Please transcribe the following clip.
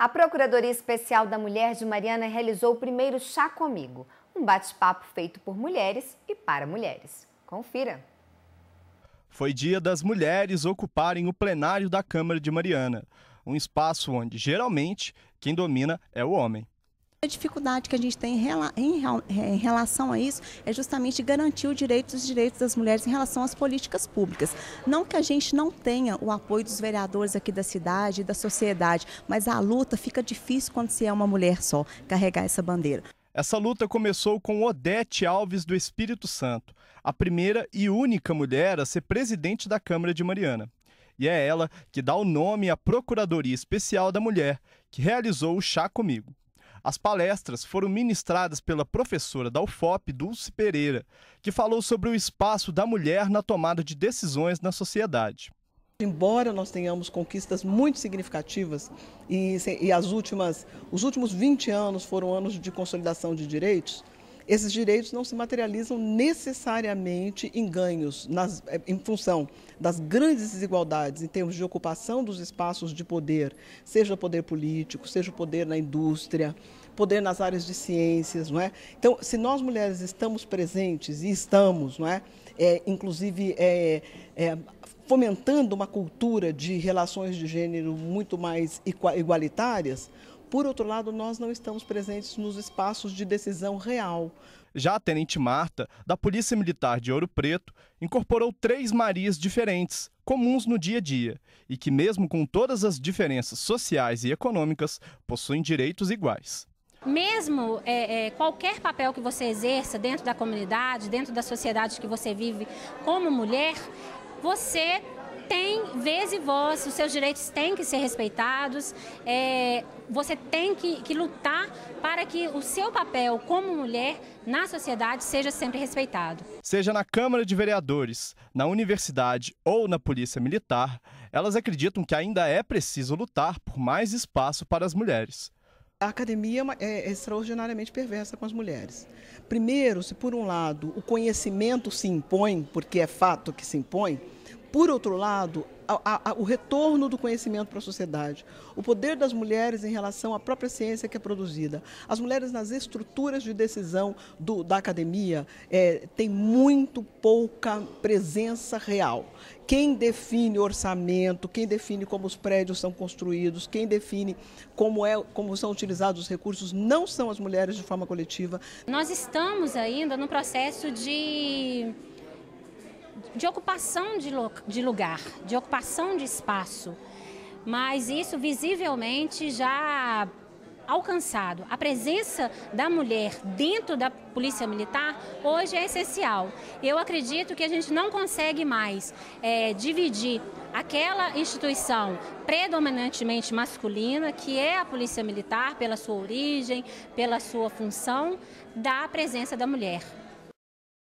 A Procuradoria Especial da Mulher de Mariana realizou o primeiro Chá Comigo, um bate-papo feito por mulheres e para mulheres. Confira! Foi dia das mulheres ocuparem o plenário da Câmara de Mariana, um espaço onde, geralmente, quem domina é o homem. A dificuldade que a gente tem é, em relação a isso é justamente garantir o direito dos direitos das mulheres em relação às políticas públicas. Não que a gente não tenha o apoio dos vereadores aqui da cidade e da sociedade, mas a luta fica difícil quando se é uma mulher só carregar essa bandeira. Essa luta começou com Odete Alves do Espírito Santo, a primeira e única mulher a ser presidente da Câmara de Mariana. E é ela que dá o nome à Procuradoria Especial da Mulher, que realizou o Chá Comigo. As palestras foram ministradas pela professora da UFOP, Dulce Pereira, que falou sobre o espaço da mulher na tomada de decisões na sociedade. Embora nós tenhamos conquistas muito significativas e, e as últimas, os últimos 20 anos foram anos de consolidação de direitos, esses direitos não se materializam necessariamente em ganhos, nas, eh, em função das grandes desigualdades em termos de ocupação dos espaços de poder, seja o poder político, seja o poder na indústria, poder nas áreas de ciências, não é? Então, se nós mulheres estamos presentes e estamos, não é? é inclusive é, é, fomentando uma cultura de relações de gênero muito mais igualitárias, por outro lado, nós não estamos presentes nos espaços de decisão real. Já a Tenente Marta, da Polícia Militar de Ouro Preto, incorporou três Marias diferentes, comuns no dia a dia, e que, mesmo com todas as diferenças sociais e econômicas, possuem direitos iguais. Mesmo é, é, qualquer papel que você exerça dentro da comunidade, dentro da sociedade que você vive como mulher, você tem vez e voz, os seus direitos têm que ser respeitados, é, você tem que, que lutar para que o seu papel como mulher na sociedade seja sempre respeitado. Seja na Câmara de Vereadores, na universidade ou na Polícia Militar, elas acreditam que ainda é preciso lutar por mais espaço para as mulheres. A academia é, é extraordinariamente perversa com as mulheres. Primeiro, se por um lado o conhecimento se impõe, porque é fato que se impõe, por outro lado, a, a, o retorno do conhecimento para a sociedade, o poder das mulheres em relação à própria ciência que é produzida. As mulheres nas estruturas de decisão do, da academia é, têm muito pouca presença real. Quem define orçamento, quem define como os prédios são construídos, quem define como, é, como são utilizados os recursos, não são as mulheres de forma coletiva. Nós estamos ainda no processo de de ocupação de, de lugar, de ocupação de espaço. Mas isso visivelmente já alcançado. A presença da mulher dentro da Polícia Militar hoje é essencial. Eu acredito que a gente não consegue mais é, dividir aquela instituição predominantemente masculina, que é a Polícia Militar, pela sua origem, pela sua função, da presença da mulher.